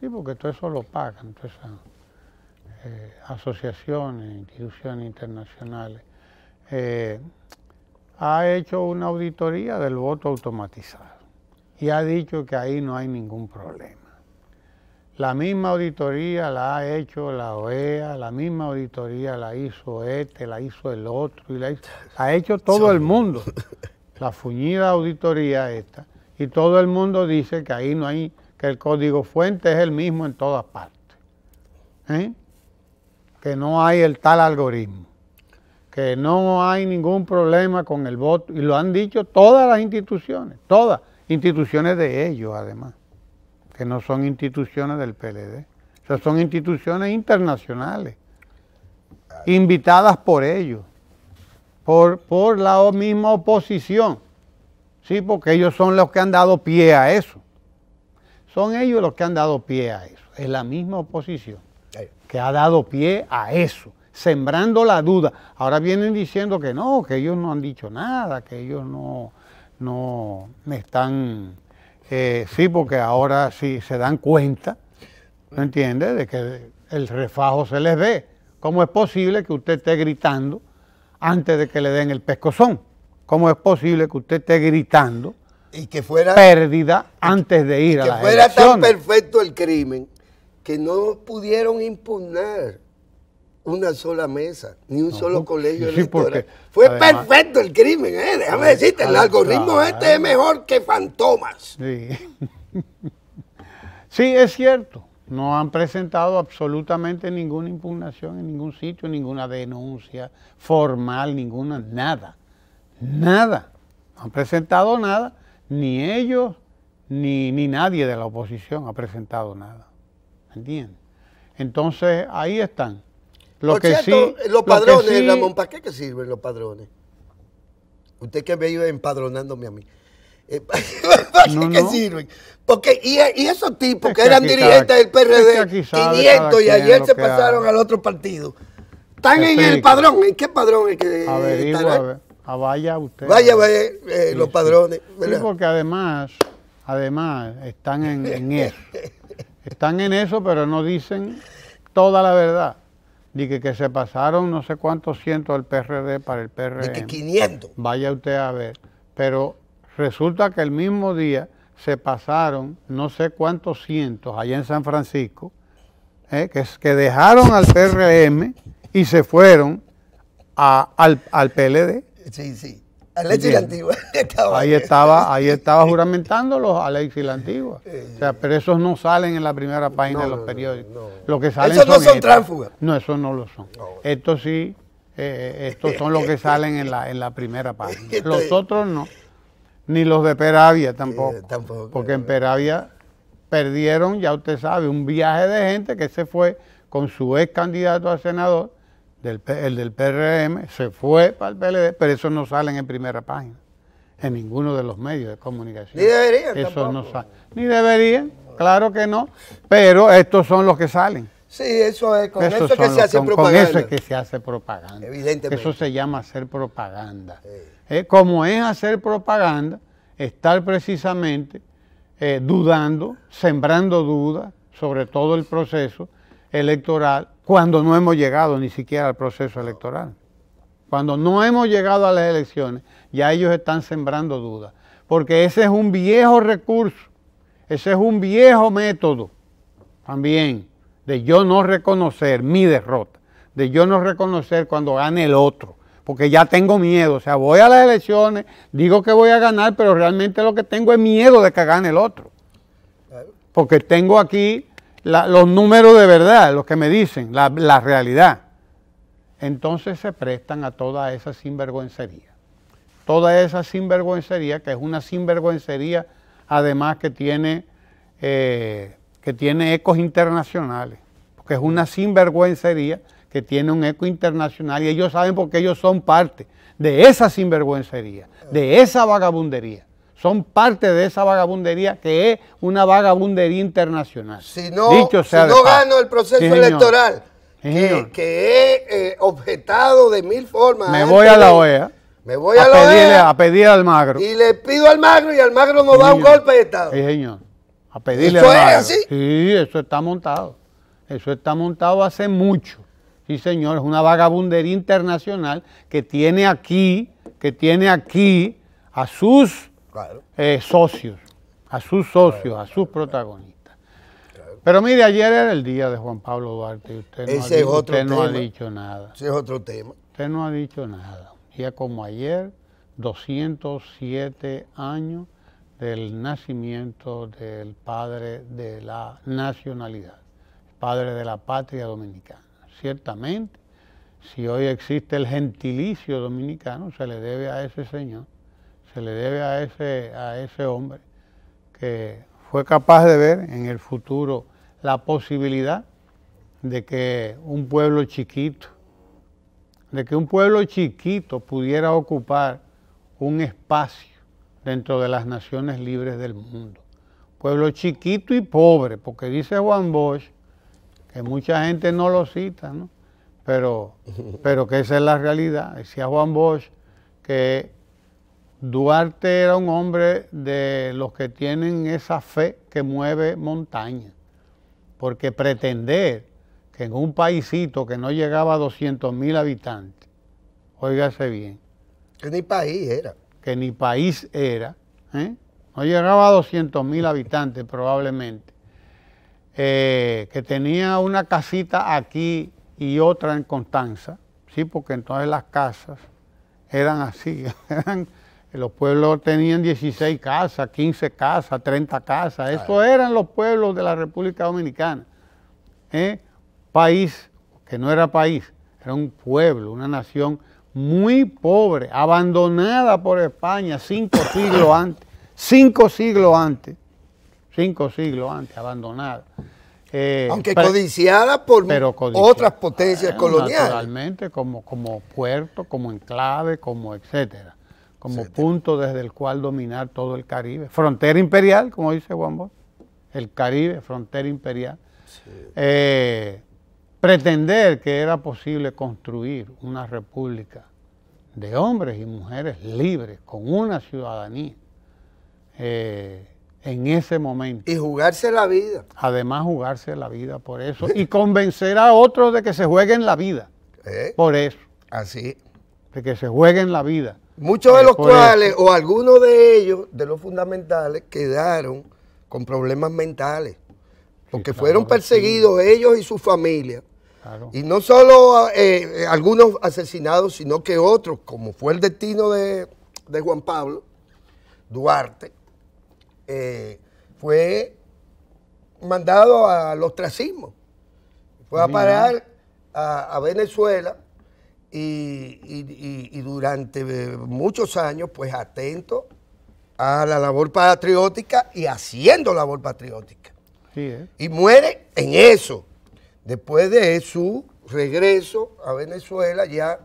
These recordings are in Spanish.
Sí, porque todo eso lo pagan, todas esas eh, asociaciones, instituciones internacionales. Eh, ha hecho una auditoría del voto automatizado y ha dicho que ahí no hay ningún problema. La misma auditoría la ha hecho la OEA, la misma auditoría la hizo este, la hizo el otro, y la ha hecho todo el mundo. La fuñida auditoría esta, y todo el mundo dice que ahí no hay que el código fuente es el mismo en todas partes. ¿eh? Que no hay el tal algoritmo. Que no hay ningún problema con el voto. Y lo han dicho todas las instituciones, todas. Instituciones de ellos, además. Que no son instituciones del PLD. O son instituciones internacionales. Invitadas por ellos. Por, por la misma oposición. Sí, porque ellos son los que han dado pie a eso. Son ellos los que han dado pie a eso. Es la misma oposición que ha dado pie a eso, sembrando la duda. Ahora vienen diciendo que no, que ellos no han dicho nada, que ellos no, no están... Eh, sí, porque ahora sí se dan cuenta, no entiendes?, de que el refajo se les ve. ¿Cómo es posible que usted esté gritando antes de que le den el pescozón? ¿Cómo es posible que usted esté gritando y que fuera pérdida antes de ir a la Que fuera tan perfecto el crimen que no pudieron impugnar una sola mesa, ni un solo colegio electoral. Fue perfecto el crimen, ¿eh? déjame decirte, el algoritmo este es mejor que fantomas. Sí. sí, es cierto, no han presentado absolutamente ninguna impugnación en ningún sitio, ninguna denuncia formal, ninguna, nada, nada, no han presentado nada ni ellos ni, ni nadie de la oposición ha presentado nada. ¿Entiendes? Entonces, ahí están. Lo Por que cierto, eh, los padrones, Ramón, ¿para qué sirven los padrones? Usted que me iba empadronándome a mí. Eh, ¿Para qué sirven? Porque, y, esos tipos que, eran dirigentes del PRD, 500 y ayer se pasaron al otro partido, están en el padrón. ¿En qué padrón es que Ah, vaya usted. Vaya, vaya, eh, los padrones. Sí, porque además, además, están en, eso. Están en eso, pero no dicen toda la verdad. ni que, que se pasaron no sé cuántos cientos del PRD para el PRM. que 500. Vaya usted a ver. Pero resulta que el mismo día se pasaron no sé cuántos cientos allá en San Francisco, eh, que, dejaron al PRM y se fueron al PLD. Sí, sí. Alexis la Antigua. ahí, estaba, ahí estaba juramentándolos Alexis la Antigua. O pero esos no salen en la primera página de los periódicos. lo que esos no son, tránsfugas. No, esos no lo son. Estos sí, eh, eh, estos son los que salen en la, en la primera página. Este los otros no. Ni los de Peravia tampoco. Eh, tampoco porque en Peravia perdieron, ya usted sabe, un viaje de gente que se fue con su ex candidato a senador del, el del PRM se fue para el PLD, pero eso no sale en primera página, en ninguno de los medios de comunicación. Ni deberían. Eso no sale. Ni deberían, claro que no, pero estos son los que salen. Sí, eso es, con eso es que se hace propaganda. Con eso es que se hace propaganda. Evidentemente. Eso se llama hacer propaganda. Eh, como es hacer propaganda, estar precisamente eh, dudando, sembrando dudas sobre todo el proceso electoral cuando no hemos llegado ni siquiera al proceso electoral. Cuando no hemos llegado a las elecciones, ya ellos están sembrando dudas, porque ese es un viejo recurso, ese es un viejo método también de yo no reconocer mi derrota, de yo no reconocer cuando gane el otro, porque ya tengo miedo, o sea, voy a las elecciones, digo que voy a ganar, pero realmente lo que tengo es miedo de que gane el otro, porque tengo aquí los números de verdad, los que me dicen, la, realidad, entonces se prestan a toda esa sinvergüencería. Toda esa sinvergüencería, que es una sinvergüencería además que tiene, eh, que tiene ecos internacionales, porque es una sinvergüencería que tiene un eco internacional y ellos saben porque ellos son parte de esa sinvergüencería, de esa vagabundería son parte de esa vagabundería que es una vagabundería internacional. Si no, si no gano el proceso electoral, que, he eh, objetado de mil formas. Me voy a este la OEA. Me voy a, la OEA. Pedirle, a pedir al Magro. Y le pido al Magro y al Magro nos da un golpe de Estado. Sí, señor. A pedirle al Magro. es así? Sí, eso está montado. Eso está montado hace mucho. Sí, señor, es una vagabundería internacional que tiene aquí, que tiene aquí a sus eh, socios, a sus socios, a sus protagonistas. Pero mire, ayer era el día de Juan Pablo Duarte y usted, no, ha, dicho nada. Ese es otro tema. Usted no ha dicho nada. Ya como ayer, 207 años del nacimiento del padre de la nacionalidad, padre de la patria dominicana. Ciertamente, si hoy existe el gentilicio dominicano, se le debe a ese señor se le debe a ese, a ese hombre que fue capaz de ver en el futuro la posibilidad de que un pueblo chiquito, de que un pueblo chiquito pudiera ocupar un espacio dentro de las naciones libres del mundo. Pueblo chiquito y pobre, porque dice Juan Bosch, que mucha gente no lo cita, Pero, pero que esa es la realidad. Decía Juan Bosch que Duarte era un hombre de los que tienen esa fe que mueve montaña, porque pretender que en un paisito que no llegaba a 200 mil habitantes, óigase bien. Que ni país era. Que ni país era, ¿eh? no llegaba a 200.000 mil habitantes probablemente, eh, que tenía una casita aquí y otra en Constanza, sí, porque entonces las casas eran así, eran los pueblos tenían 16 casas, 15 casas, 30 casas. Estos eran los pueblos de la República Dominicana. ¿eh? País que no era país, era un pueblo, una nación muy pobre, abandonada por España cinco siglos antes. Cinco siglos antes. Cinco siglos antes, abandonada. Eh, Aunque codiciada por otras potencias eh, coloniales. Naturalmente, como, como puerto, como enclave, como etcétera como punto desde el cual dominar todo el Caribe. Frontera imperial, como dice Juan Bosch, el Caribe, frontera imperial. Eh, pretender que era posible construir una república de hombres y mujeres libres, con una ciudadanía, eh, en ese momento. Y jugarse la vida. Además, jugarse la vida por eso. y convencer a otros de que se jueguen la vida. Eh. Por eso. Así. De que se jueguen la vida. Muchos de los cuales, o algunos de ellos, de los fundamentales, quedaron con problemas mentales, porque fueron perseguidos ellos y sus familias. Y no solo eh, eh, algunos asesinados, sino que otros, como fue el destino de, Juan Pablo Duarte, eh, fue mandado al ostracismo. Fue a parar a, a Venezuela y, durante eh, muchos años, pues atento a la labor patriótica y haciendo labor patriótica. ¿eh? Y muere en eso. Después de su regreso a Venezuela, ya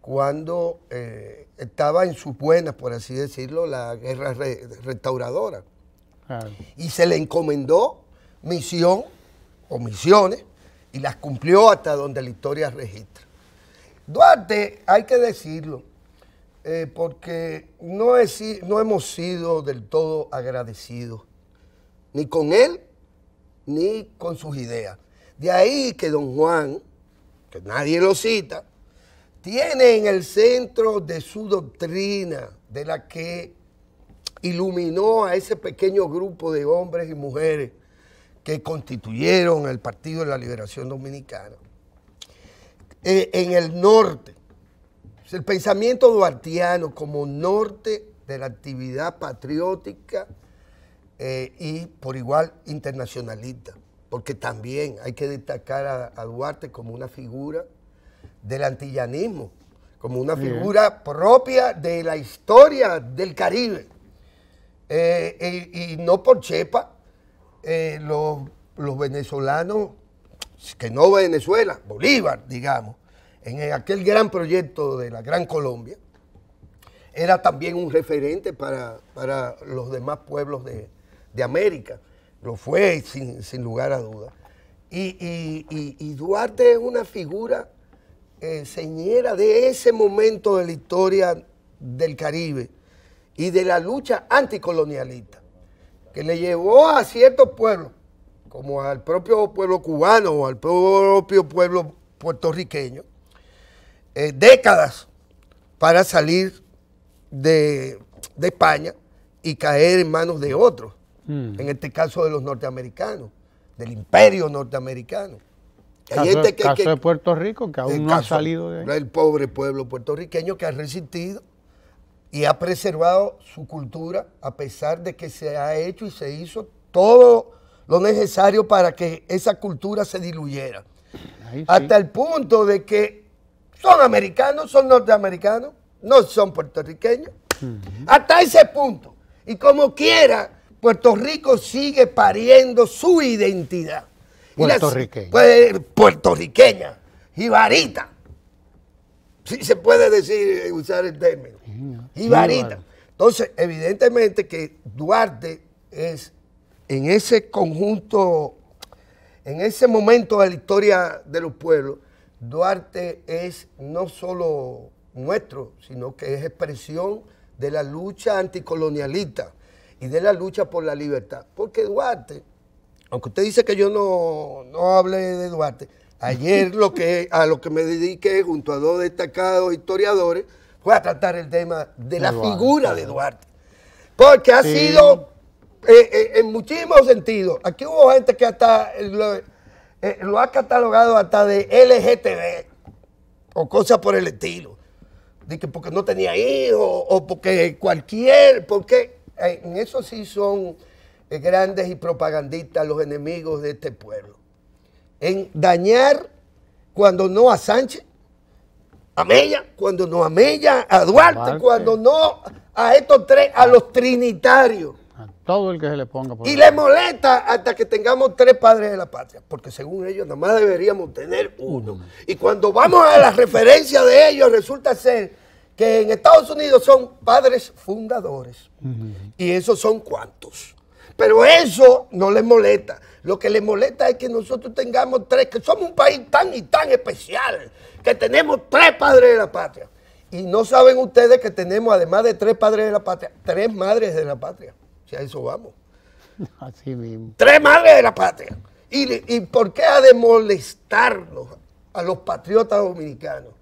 cuando eh, estaba en sus buenas, por así decirlo, la guerra restauradora. Y se le encomendó misión o misiones y las cumplió hasta donde la historia registra. Duarte, hay que decirlo, eh, porque no hemos sido del todo agradecidos, ni con él, ni con sus ideas. De ahí que don Juan, que nadie lo cita, tiene en el centro de su doctrina, de la que iluminó a ese pequeño grupo de hombres y mujeres que constituyeron el Partido de la Liberación Dominicana, eh, en el norte. El pensamiento duartiano como norte de la actividad patriótica eh, y por igual internacionalista, porque también hay que destacar a, Duarte como una figura del antillanismo, como una figura propia de la historia del Caribe. Eh, y, no por chepa, los, los venezolanos que no Venezuela, Bolívar, digamos, en aquel gran proyecto de la Gran Colombia, era también un referente para, los demás pueblos de, América. Lo fue sin, lugar a dudas. Y, Duarte es una figura señera eh, de ese momento de la historia del Caribe y de la lucha anticolonialista, que le llevó a ciertos pueblos, como al propio pueblo cubano o al propio pueblo puertorriqueño, eh, décadas para salir de, España y caer en manos de otros, hmm. en este caso de los norteamericanos, del imperio norteamericano. El caso de Puerto Rico, que aún no ha salido de El pobre pueblo puertorriqueño que ha resistido y ha preservado su cultura a pesar de que se ha hecho y se hizo todo lo necesario para que esa cultura se diluyera. Hasta el punto de que son americanos, son norteamericanos, no son puertorriqueños. Hasta ese punto. Y como quiera, Puerto Rico sigue pariendo su identidad. Puertorriqueña. Pues, puertorriqueña, jibarita. Si se puede decir, usar el término. Jibarita. Entonces, evidentemente que Duarte es en ese conjunto, en ese momento de la historia de los pueblos, Duarte es no solo nuestro, sino que es expresión de la lucha anticolonialista y de la lucha por la libertad. Porque Duarte, aunque usted dice que yo no, no hable de Duarte, ayer lo que, a lo que me dediqué junto a dos destacados historiadores fue a tratar el tema de la figura de Duarte. Porque ha sido eh, eh, en muchísimos sentidos. Aquí hubo gente que hasta lo, eh, ha catalogado hasta de LGTB o cosas por el estilo. De que porque no tenía hijos o porque cualquier, porque en eso sí son grandes y propagandistas los enemigos de este pueblo. En dañar cuando no a Sánchez, a Mella, cuando no a Mella, a Duarte, cuando no a estos tres, a los trinitarios todo el que se le ponga. Por y le molesta hasta que tengamos tres padres de la patria, porque según ellos nada más deberíamos tener uno. Mm. Y cuando vamos a la referencia de ellos, resulta ser que en Estados Unidos son padres fundadores. Y esos son cuantos. Pero eso no les molesta. Lo que les molesta es que nosotros tengamos tres, que somos un país tan y tan especial, que tenemos tres padres de la patria. Y no saben ustedes que tenemos, además de tres padres de la patria, tres madres de la patria a eso vamos. Así mismo. Tres madres de la patria. ¿Y, por qué ha de molestarnos a los patriotas dominicanos?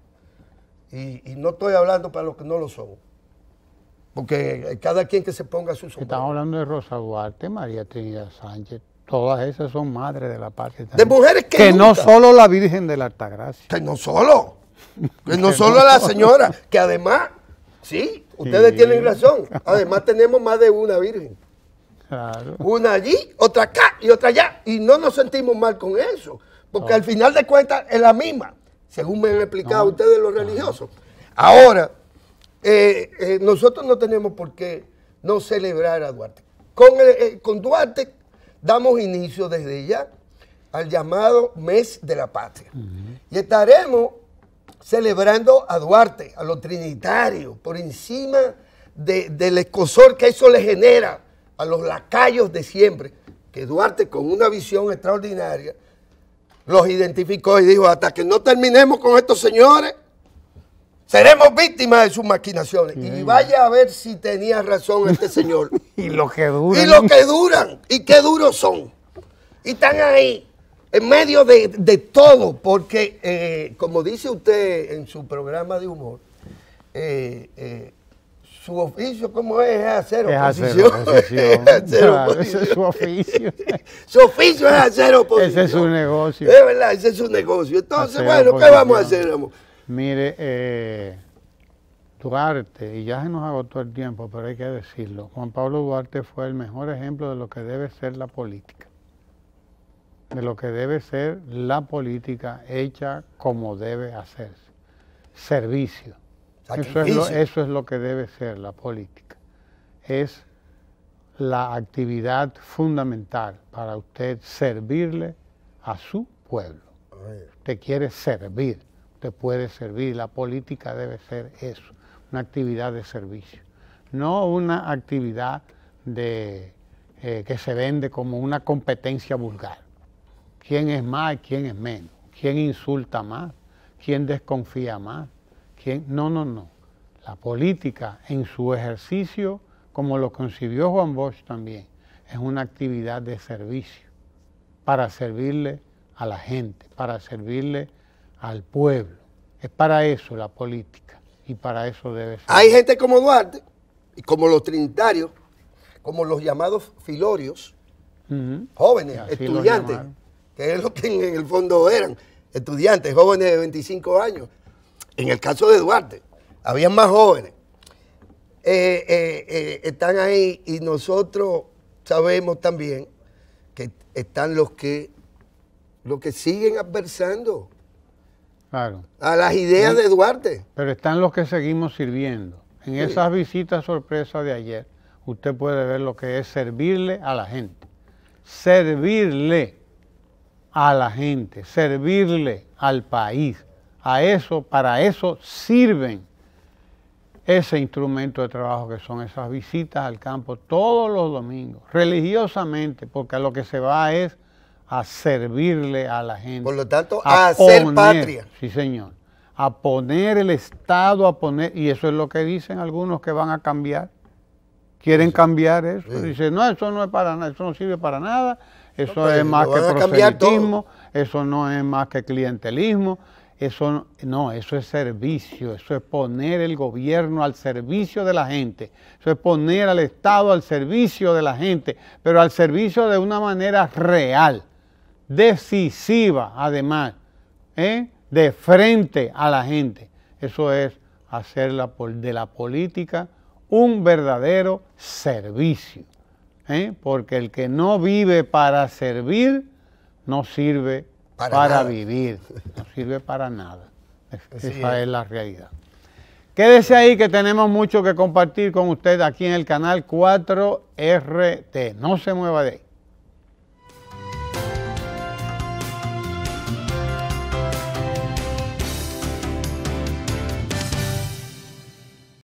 Y, no estoy hablando para los que no lo son. Porque eh, cada quien que se ponga su sombrero. Estamos hablando de Rosa Duarte, María Trinidad Sánchez. Todas esas son madres de la patria. De mujeres que. Que no solo la Virgen de la Altagracia. Que no solo. Que no solo la señora. Que además, sí, Ustedes tienen razón. Además tenemos más de una virgen. Una allí, otra acá y otra allá. Y no nos sentimos mal con eso. Porque al final de cuentas es la misma, según me han explicado ustedes los religiosos. Ahora, eh, eh, nosotros no tenemos por qué no celebrar a Duarte. Eh, con, Duarte damos inicio desde ya al llamado mes de la patria. Y estaremos celebrando a Duarte, a los trinitarios, por encima del escosor que eso le genera a los lacayos de siempre, que Duarte con una visión extraordinaria los identificó y dijo, hasta que no terminemos con estos señores, seremos víctimas de sus maquinaciones. Y vaya a ver si tenía razón este señor. y lo que duran. Y lo que duran, y qué duros son. Y están ahí en medio de, de todo, porque eh, como dice usted en su programa de humor, eh, eh, su oficio, ¿cómo es? Es hacer oposición. Es hacer oposición. ese es su oficio. su oficio es hacer oposición. Ese es su negocio. Es verdad, ese es su negocio. Entonces, bueno, ¿qué vamos a hacer, amor? Mire, eh, Duarte, y ya se nos agotó el tiempo, pero hay que decirlo, Juan Pablo Duarte fue el mejor ejemplo de lo que debe ser la política de lo que debe ser la política hecha como debe hacerse. Servicio. Eso es, lo, que debe ser la política. Es la actividad fundamental para usted servirle a su pueblo. Te quiere servir, te puede servir. La política debe ser eso, una actividad de servicio, no una actividad de, eh, que se vende como una competencia vulgar quién es más y quién es menos, quién insulta más, quién desconfía más, quién... No, no, no. La política en su ejercicio, como lo concibió Juan Bosch también, es una actividad de servicio para servirle a la gente, para servirle al pueblo. Es para eso la política y para eso debe ser. Hay gente como Duarte y como los trinitarios, como los llamados filorios, jóvenes, estudiantes, que es lo que en el fondo eran, estudiantes, jóvenes de 25 años. En el caso de Duarte, había más jóvenes. Eh, eh, eh, están ahí y nosotros sabemos también que están los que, los que siguen adversando a las ideas de Duarte. Pero están los que seguimos sirviendo. En esas visitas sorpresas de ayer, usted puede ver lo que es servirle a la gente. Servirle a la gente, servirle al país. A eso, para eso sirven ese instrumento de trabajo que son esas visitas al campo todos los domingos, religiosamente, porque a lo que se va es a servirle a la gente. Por lo tanto, a, hacer patria. Sí, señor. A poner el Estado, a poner, y eso es lo que dicen algunos que van a cambiar. Quieren cambiar eso. Dicen, no, eso no es para eso no sirve para nada eso es más que proselitismo, eso no es más que clientelismo, eso no, eso es servicio, eso es poner el gobierno al servicio de la gente, eso es poner al Estado al servicio de la gente, pero al servicio de una manera real, decisiva además, ¿eh? de frente a la gente. Eso es hacer de la política un verdadero servicio. ¿eh? porque el que no vive para servir, no sirve para, vivir, no sirve para nada. esa es la realidad. Quédese ahí que tenemos mucho que compartir con usted aquí en el canal 4RT. No se mueva de ahí.